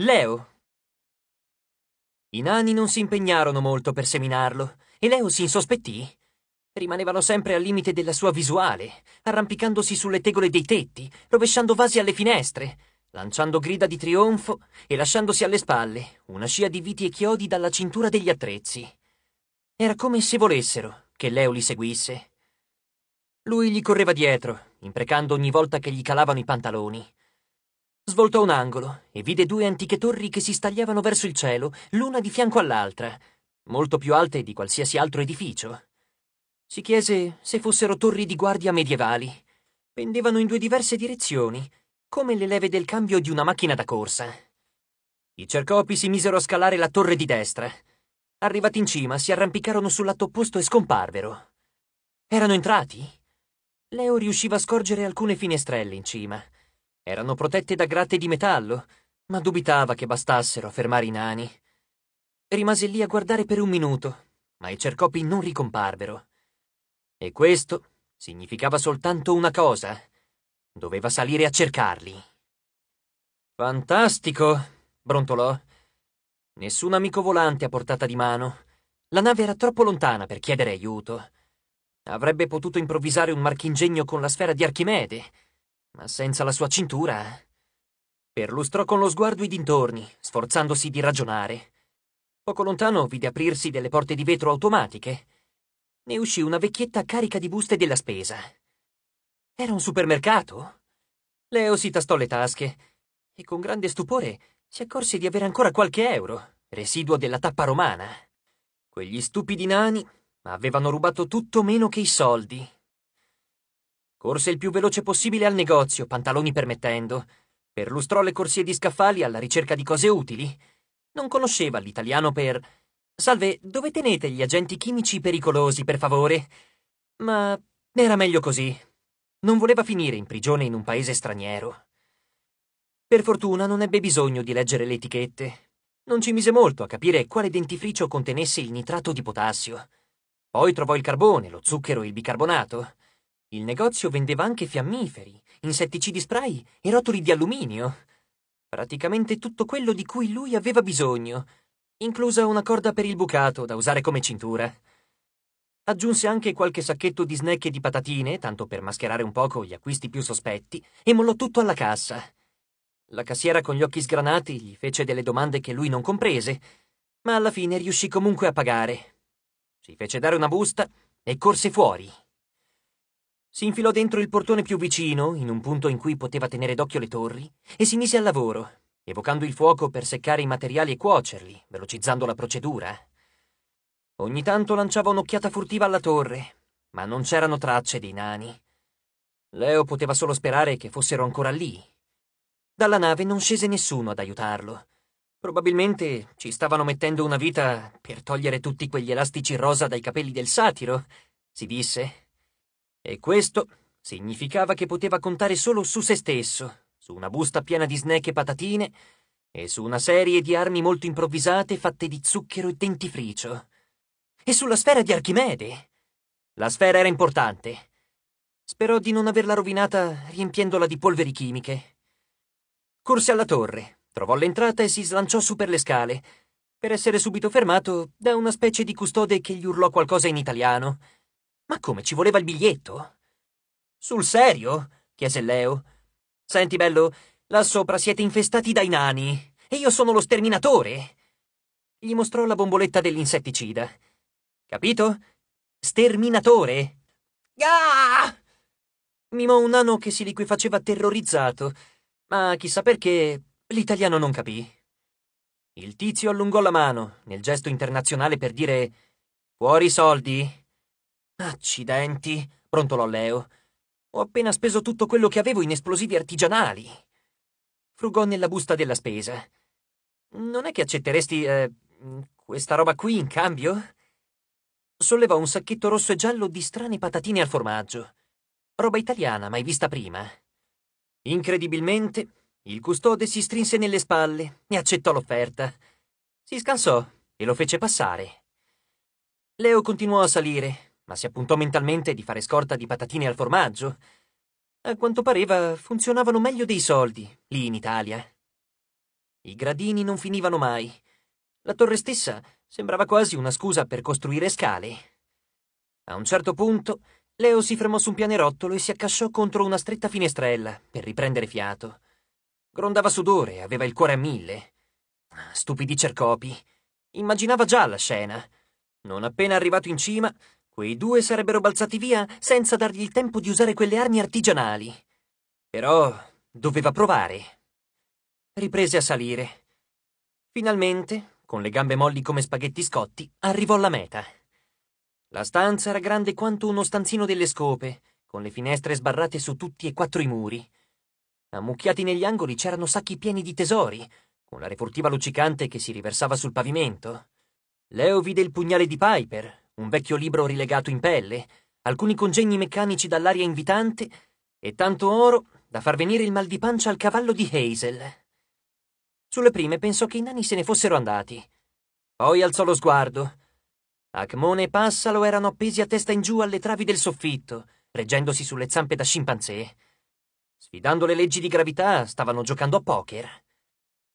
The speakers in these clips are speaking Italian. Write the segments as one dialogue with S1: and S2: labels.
S1: Leo. I nani non si impegnarono molto per seminarlo e Leo si insospettì. Rimanevano sempre al limite della sua visuale, arrampicandosi sulle tegole dei tetti, rovesciando vasi alle finestre, lanciando grida di trionfo e lasciandosi alle spalle una scia di viti e chiodi dalla cintura degli attrezzi. Era come se volessero che Leo li seguisse. Lui gli correva dietro, imprecando ogni volta che gli calavano i pantaloni. Svoltò un angolo e vide due antiche torri che si stagliavano verso il cielo, l'una di fianco all'altra, molto più alte di qualsiasi altro edificio. Si chiese se fossero torri di guardia medievali. Pendevano in due diverse direzioni, come le leve del cambio di una macchina da corsa. I cercopi si misero a scalare la torre di destra. Arrivati in cima, si arrampicarono sul lato opposto e scomparvero. Erano entrati? Leo riusciva a scorgere alcune finestrelle in cima erano protette da gratte di metallo, ma dubitava che bastassero a fermare i nani. Rimase lì a guardare per un minuto, ma i cercopi non ricomparvero. E questo significava soltanto una cosa. Doveva salire a cercarli. Fantastico, brontolò. Nessun amico volante a portata di mano. La nave era troppo lontana per chiedere aiuto. Avrebbe potuto improvvisare un marchingegno con la sfera di Archimede ma senza la sua cintura. Eh. Perlustrò con lo sguardo i dintorni, sforzandosi di ragionare. Poco lontano vide aprirsi delle porte di vetro automatiche. Ne uscì una vecchietta carica di buste della spesa. Era un supermercato? Leo si tastò le tasche e con grande stupore si accorse di avere ancora qualche euro, residuo della tappa romana. Quegli stupidi nani avevano rubato tutto meno che i soldi Corse il più veloce possibile al negozio, pantaloni permettendo. Perlustrò le corsie di scaffali alla ricerca di cose utili. Non conosceva l'italiano per Salve, dove tenete gli agenti chimici pericolosi, per favore? Ma era meglio così. Non voleva finire in prigione in un paese straniero. Per fortuna non ebbe bisogno di leggere le etichette. Non ci mise molto a capire quale dentifricio contenesse il nitrato di potassio. Poi trovò il carbone, lo zucchero e il bicarbonato. Il negozio vendeva anche fiammiferi, insetticidi spray e rotoli di alluminio. Praticamente tutto quello di cui lui aveva bisogno, inclusa una corda per il bucato da usare come cintura. Aggiunse anche qualche sacchetto di snack e di patatine, tanto per mascherare un poco gli acquisti più sospetti, e mollò tutto alla cassa. La cassiera con gli occhi sgranati gli fece delle domande che lui non comprese, ma alla fine riuscì comunque a pagare. Si fece dare una busta e corse fuori. Si infilò dentro il portone più vicino, in un punto in cui poteva tenere d'occhio le torri, e si mise al lavoro, evocando il fuoco per seccare i materiali e cuocerli, velocizzando la procedura. Ogni tanto lanciava un'occhiata furtiva alla torre, ma non c'erano tracce dei nani. Leo poteva solo sperare che fossero ancora lì. Dalla nave non scese nessuno ad aiutarlo. Probabilmente ci stavano mettendo una vita per togliere tutti quegli elastici rosa dai capelli del satiro, si disse. E questo significava che poteva contare solo su se stesso, su una busta piena di snack e patatine e su una serie di armi molto improvvisate fatte di zucchero e dentifricio. E sulla sfera di Archimede. La sfera era importante. Sperò di non averla rovinata riempiendola di polveri chimiche. Corse alla torre, trovò l'entrata e si slanciò su per le scale, per essere subito fermato da una specie di custode che gli urlò qualcosa in italiano. Ma come, ci voleva il biglietto? Sul serio? chiese Leo. Senti, bello, là sopra siete infestati dai nani e io sono lo sterminatore. Gli mostrò la bomboletta dell'insetticida. Capito? Sterminatore. Ah! Mimò un nano che si liquefaceva terrorizzato, ma chissà perché l'italiano non capì. Il tizio allungò la mano nel gesto internazionale per dire Fuori soldi. Accidenti, brontolò Leo. Ho appena speso tutto quello che avevo in esplosivi artigianali. Frugò nella busta della spesa. Non è che accetteresti eh, questa roba qui in cambio? Sollevò un sacchetto rosso e giallo di strane patatine al formaggio. Roba italiana mai vista prima. Incredibilmente, il custode si strinse nelle spalle e accettò l'offerta. Si scansò e lo fece passare. Leo continuò a salire, ma si appuntò mentalmente di fare scorta di patatine al formaggio. A quanto pareva funzionavano meglio dei soldi, lì in Italia. I gradini non finivano mai. La torre stessa sembrava quasi una scusa per costruire scale. A un certo punto, Leo si fermò su un pianerottolo e si accasciò contro una stretta finestrella per riprendere fiato. Grondava sudore, aveva il cuore a mille. Ah, stupidi cercopi. Immaginava già la scena. Non appena arrivato in cima, Quei due sarebbero balzati via senza dargli il tempo di usare quelle armi artigianali. Però doveva provare. Riprese a salire. Finalmente, con le gambe molli come spaghetti scotti, arrivò alla meta. La stanza era grande quanto uno stanzino delle scope, con le finestre sbarrate su tutti e quattro i muri. Ammucchiati negli angoli c'erano sacchi pieni di tesori, con la refurtiva luccicante che si riversava sul pavimento. Leo vide il pugnale di Piper, un vecchio libro rilegato in pelle, alcuni congegni meccanici dall'aria invitante e tanto oro da far venire il mal di pancia al cavallo di Hazel. Sulle prime pensò che i nani se ne fossero andati. Poi alzò lo sguardo. Acmone e Passalo erano appesi a testa in giù alle travi del soffitto, reggendosi sulle zampe da scimpanzé. Sfidando le leggi di gravità, stavano giocando a poker.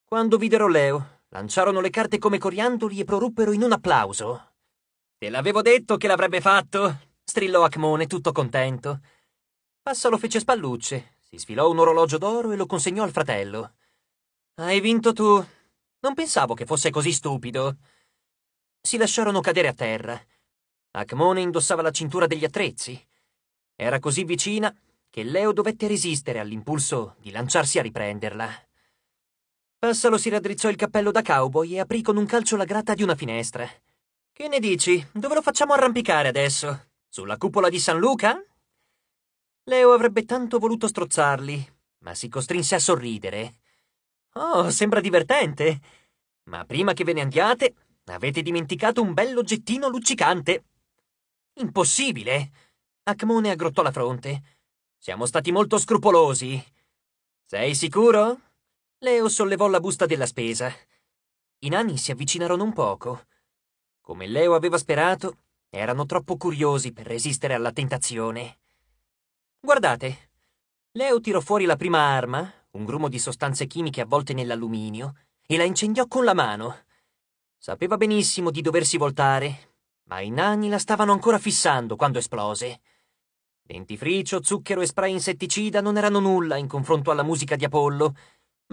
S1: Quando videro Leo, lanciarono le carte come coriandoli e proruppero in un applauso. Te l'avevo detto che l'avrebbe fatto, strillò Acmone, tutto contento. Passalo fece spallucce, si sfilò un orologio d'oro e lo consegnò al fratello. Hai vinto tu. Non pensavo che fosse così stupido. Si lasciarono cadere a terra. Acmone indossava la cintura degli attrezzi. Era così vicina che Leo dovette resistere all'impulso di lanciarsi a riprenderla. Passalo si raddrizzò il cappello da cowboy e aprì con un calcio la grata di una finestra. Che ne dici? Dove lo facciamo arrampicare adesso? Sulla cupola di San Luca? Leo avrebbe tanto voluto strozzarli, ma si costrinse a sorridere. Oh, sembra divertente. Ma prima che ve ne andiate, avete dimenticato un bell'oggettino luccicante. Impossibile! Acmone aggrottò la fronte. Siamo stati molto scrupolosi. Sei sicuro? Leo sollevò la busta della spesa. I nani si avvicinarono un poco. Come Leo aveva sperato, erano troppo curiosi per resistere alla tentazione. Guardate, Leo tirò fuori la prima arma, un grumo di sostanze chimiche avvolte nell'alluminio, e la incendiò con la mano. Sapeva benissimo di doversi voltare, ma i nani la stavano ancora fissando quando esplose. Dentifricio, zucchero e spray insetticida non erano nulla in confronto alla musica di Apollo,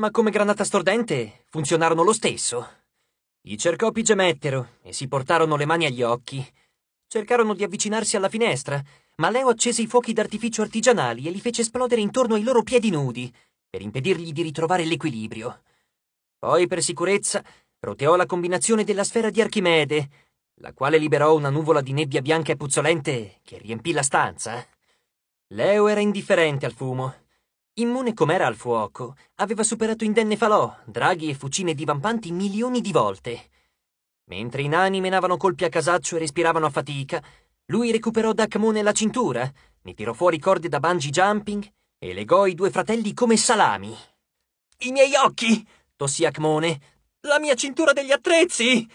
S1: ma come granata stordente funzionarono lo stesso. Gli cercò Pigemettero e si portarono le mani agli occhi. Cercarono di avvicinarsi alla finestra, ma Leo accese i fuochi d'artificio artigianali e li fece esplodere intorno ai loro piedi nudi, per impedirgli di ritrovare l'equilibrio. Poi, per sicurezza, roteò la combinazione della sfera di Archimede, la quale liberò una nuvola di nebbia bianca e puzzolente che riempì la stanza. Leo era indifferente al fumo. Immune com'era al fuoco, aveva superato indenne falò, draghi e fucine divampanti milioni di volte. Mentre i nani menavano colpi a casaccio e respiravano a fatica, lui recuperò da Camone la cintura, ne tirò fuori corde da bungee jumping e legò i due fratelli come salami. I miei occhi! tossì Acmone. La mia cintura degli attrezzi!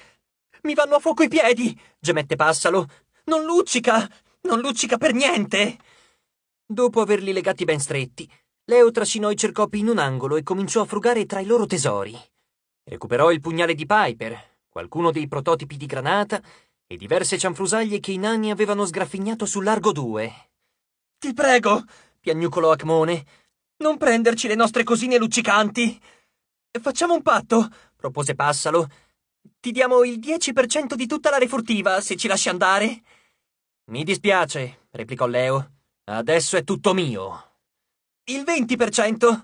S1: Mi vanno a fuoco i piedi! gemette Passalo. Non luccica! Non luccica per niente! Dopo averli legati ben stretti, Leo trascinò i cercopi in un angolo e cominciò a frugare tra i loro tesori. Recuperò il pugnale di Piper, qualcuno dei prototipi di granata e diverse cianfrusaglie che i nani avevano sgraffignato sul largo due. Ti prego, piagnucolò Acmone, non prenderci le nostre cosine luccicanti. Facciamo un patto, propose Passalo. Ti diamo il 10% di tutta la refurtiva se ci lasci andare. Mi dispiace, replicò Leo. Adesso è tutto mio. Il 20%!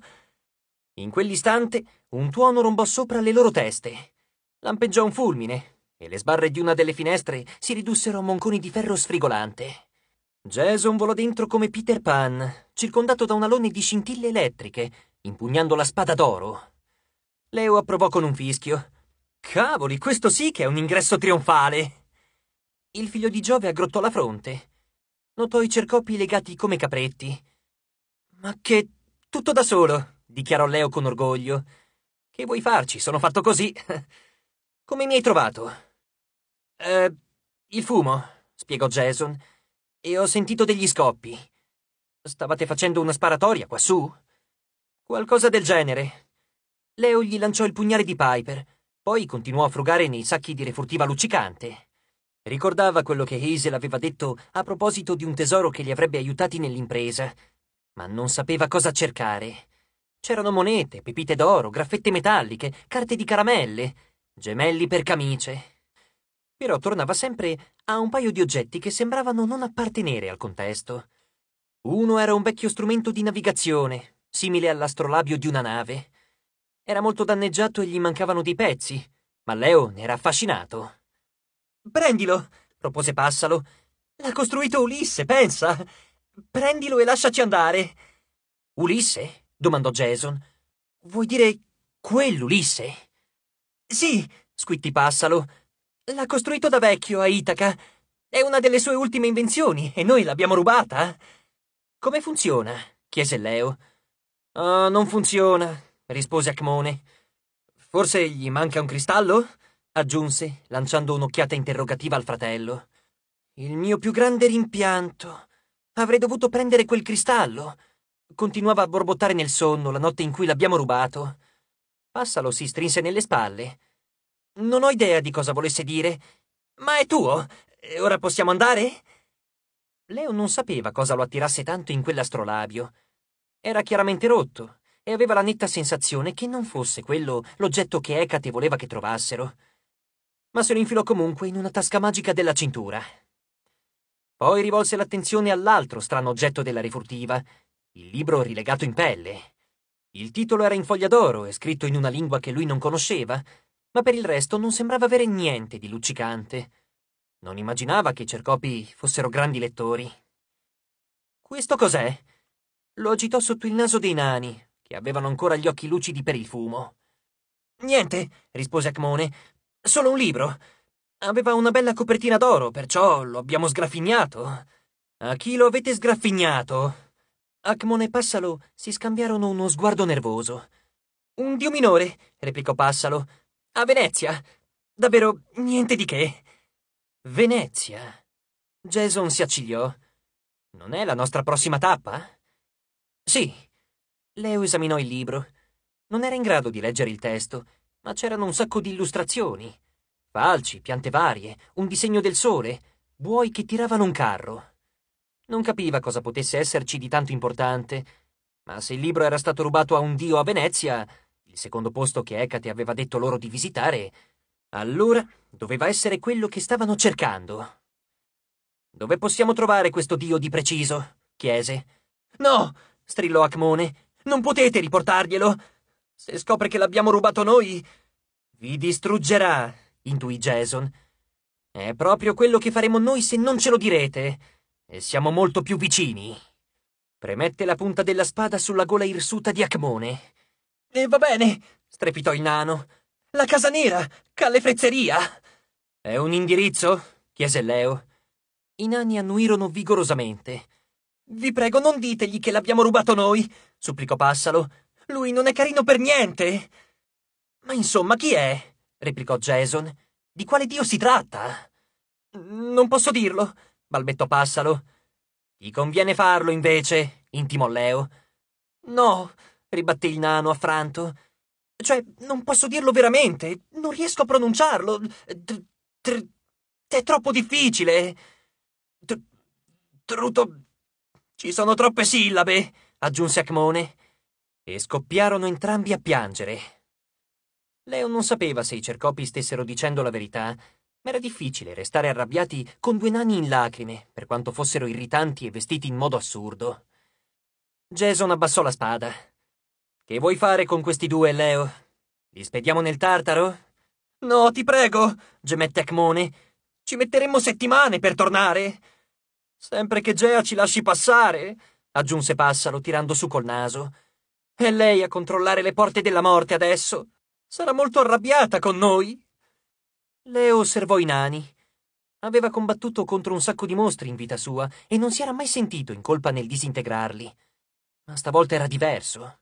S1: In quell'istante un tuono rombò sopra le loro teste. Lampeggiò un fulmine e le sbarre di una delle finestre si ridussero a monconi di ferro sfrigolante. Jason volò dentro come Peter Pan, circondato da un alone di scintille elettriche, impugnando la spada d'oro. Leo approvò con un fischio. Cavoli, questo sì che è un ingresso trionfale! Il figlio di Giove aggrottò la fronte. Notò i cercopi legati come capretti ma che tutto da solo, dichiarò Leo con orgoglio. Che vuoi farci? Sono fatto così. Come mi hai trovato? Eh, il fumo, spiegò Jason, e ho sentito degli scoppi. Stavate facendo una sparatoria quassù? Qualcosa del genere. Leo gli lanciò il pugnale di Piper, poi continuò a frugare nei sacchi di refurtiva luccicante. Ricordava quello che Hazel aveva detto a proposito di un tesoro che li avrebbe aiutati nell'impresa ma non sapeva cosa cercare. C'erano monete, pepite d'oro, graffette metalliche, carte di caramelle, gemelli per camice. Però tornava sempre a un paio di oggetti che sembravano non appartenere al contesto. Uno era un vecchio strumento di navigazione, simile all'astrolabio di una nave. Era molto danneggiato e gli mancavano dei pezzi, ma Leo ne era affascinato. Prendilo, propose Passalo. L'ha costruito Ulisse, pensa! Prendilo e lasciaci andare. Ulisse? domandò Jason. Vuoi dire quell'Ulisse? Sì, squitti Passalo. L'ha costruito da vecchio a Itaca. È una delle sue ultime invenzioni e noi l'abbiamo rubata. Come funziona? chiese Leo. Oh, non funziona, rispose Acmone. Forse gli manca un cristallo? aggiunse, lanciando un'occhiata interrogativa al fratello. Il mio più grande rimpianto Avrei dovuto prendere quel cristallo. Continuava a borbottare nel sonno la notte in cui l'abbiamo rubato. Passalo si strinse nelle spalle. Non ho idea di cosa volesse dire. Ma è tuo. Eh, ora possiamo andare? Leo non sapeva cosa lo attirasse tanto in quell'astrolabio. Era chiaramente rotto e aveva la netta sensazione che non fosse quello l'oggetto che Ecate voleva che trovassero. Ma se lo infilò comunque in una tasca magica della cintura. Poi rivolse l'attenzione all'altro strano oggetto della refurtiva, il libro rilegato in pelle. Il titolo era in foglia d'oro e scritto in una lingua che lui non conosceva, ma per il resto non sembrava avere niente di luccicante. Non immaginava che i cercopi fossero grandi lettori. Questo cos'è? Lo agitò sotto il naso dei nani, che avevano ancora gli occhi lucidi per il fumo. Niente, rispose Acmone. Solo un libro. Aveva una bella copertina d'oro, perciò lo abbiamo sgraffignato. A chi lo avete sgraffignato? Acmon e Passalo si scambiarono uno sguardo nervoso. Un dio minore, replicò Passalo. A Venezia. Davvero niente di che. Venezia. Jason si accigliò. Non è la nostra prossima tappa? Sì. Leo esaminò il libro. Non era in grado di leggere il testo, ma c'erano un sacco di illustrazioni falci, piante varie, un disegno del sole, buoi che tiravano un carro. Non capiva cosa potesse esserci di tanto importante, ma se il libro era stato rubato a un dio a Venezia, il secondo posto che Ecate aveva detto loro di visitare, allora doveva essere quello che stavano cercando. Dove possiamo trovare questo dio di preciso? chiese. No! strillò Acmone. Non potete riportarglielo! Se scopre che l'abbiamo rubato noi, vi distruggerà intuì Jason. È proprio quello che faremo noi se non ce lo direte. E siamo molto più vicini. Premette la punta della spada sulla gola irsuta di Acmone. E va bene, strepitò il nano. La casa nera, Calle Frezzeria. È un indirizzo? chiese Leo. I nani annuirono vigorosamente. Vi prego, non ditegli che l'abbiamo rubato noi, supplicò Passalo. Lui non è carino per niente. Ma insomma, chi è? replicò Jason. Di quale dio si tratta? Non posso dirlo, balbettò Passalo. Ti conviene farlo, invece, intimò Leo. No, ribatté il nano affranto. Cioè, non posso dirlo veramente, non riesco a pronunciarlo. è troppo difficile. Tr- truto. Ci sono troppe sillabe, aggiunse Acmone. E scoppiarono entrambi a piangere. Leo non sapeva se i cercopi stessero dicendo la verità, ma era difficile restare arrabbiati con due nani in lacrime, per quanto fossero irritanti e vestiti in modo assurdo. Jason abbassò la spada. Che vuoi fare con questi due, Leo? Li spediamo nel tartaro? No, ti prego, gemette Acmone. Ci metteremmo settimane per tornare. Sempre che Gea ci lasci passare, aggiunse Passaro tirando su col naso. È lei a controllare le porte della morte adesso. Sarà molto arrabbiata con noi. Leo osservò i nani. Aveva combattuto contro un sacco di mostri in vita sua e non si era mai sentito in colpa nel disintegrarli. Ma stavolta era diverso.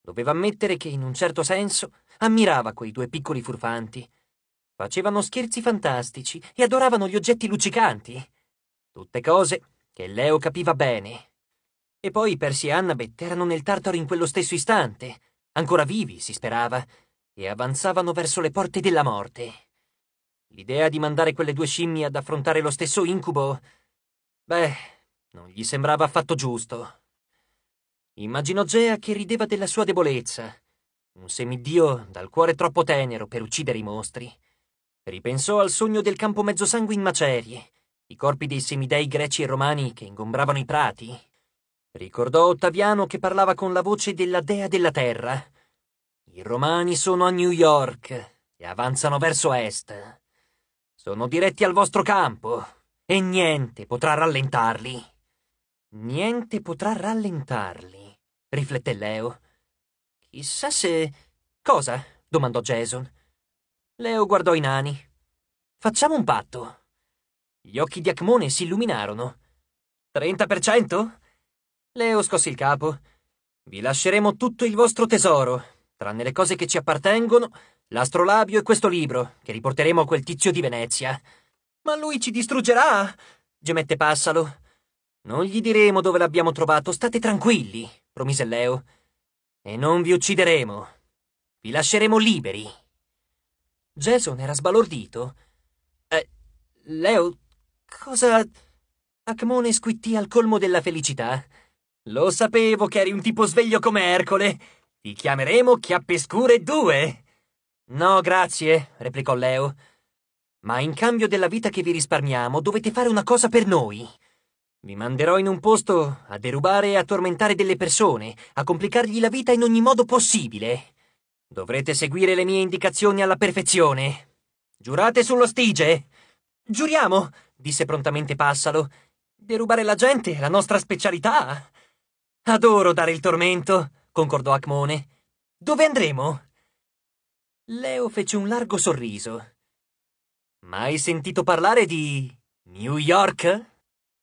S1: Doveva ammettere che, in un certo senso, ammirava quei due piccoli furfanti. Facevano scherzi fantastici e adoravano gli oggetti luccicanti. Tutte cose che Leo capiva bene. E poi Percy e Annabeth erano nel Tartaro in quello stesso istante, ancora vivi, si sperava, e avanzavano verso le porte della morte. L'idea di mandare quelle due scimmie ad affrontare lo stesso incubo, beh, non gli sembrava affatto giusto. Immaginò Gea che rideva della sua debolezza, un semidio dal cuore troppo tenero per uccidere i mostri. Ripensò al sogno del campo mezzosangue in macerie, i corpi dei semidei greci e romani che ingombravano i prati. Ricordò Ottaviano che parlava con la voce della dea della terra i romani sono a New York e avanzano verso est. Sono diretti al vostro campo e niente potrà rallentarli. Niente potrà rallentarli, riflette Leo. Chissà se... Cosa? domandò Jason. Leo guardò i nani. Facciamo un patto. Gli occhi di Acmone si illuminarono. 30%? Leo scosse il capo. Vi lasceremo tutto il vostro tesoro, Tranne le cose che ci appartengono, l'astrolabio e questo libro, che riporteremo a quel tizio di Venezia. Ma lui ci distruggerà! gemette Passalo. Non gli diremo dove l'abbiamo trovato, state tranquilli, promise Leo. E non vi uccideremo. Vi lasceremo liberi. Jason era sbalordito. Eh, Leo, cosa... Acmone squittì al colmo della felicità. Lo sapevo che eri un tipo sveglio come Ercole. Ti chiameremo Chiappescure 2. No, grazie, replicò Leo. Ma in cambio della vita che vi risparmiamo, dovete fare una cosa per noi. Vi manderò in un posto a derubare e a tormentare delle persone, a complicargli la vita in ogni modo possibile. Dovrete seguire le mie indicazioni alla perfezione. Giurate sullo stige? Giuriamo, disse prontamente Passalo. Derubare la gente è la nostra specialità. Adoro dare il tormento concordò Acmone. Dove andremo? Leo fece un largo sorriso. Mai sentito parlare di New York?